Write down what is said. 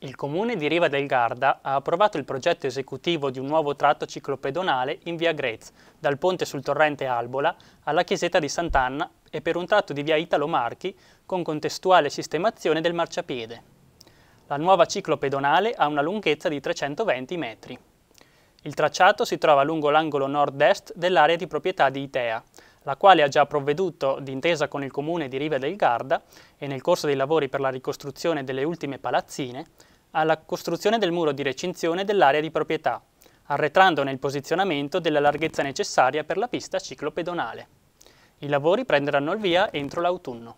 Il comune di Riva del Garda ha approvato il progetto esecutivo di un nuovo tratto ciclopedonale in via Grez, dal ponte sul torrente Albola alla chiesetta di Sant'Anna e per un tratto di via Italo Marchi con contestuale sistemazione del marciapiede. La nuova ciclopedonale ha una lunghezza di 320 metri. Il tracciato si trova lungo l'angolo nord-est dell'area di proprietà di Itea, la quale ha già provveduto d'intesa con il comune di Riva del Garda e nel corso dei lavori per la ricostruzione delle ultime palazzine, alla costruzione del muro di recinzione dell'area di proprietà, arretrandone il posizionamento della larghezza necessaria per la pista ciclopedonale. I lavori prenderanno il via entro l'autunno.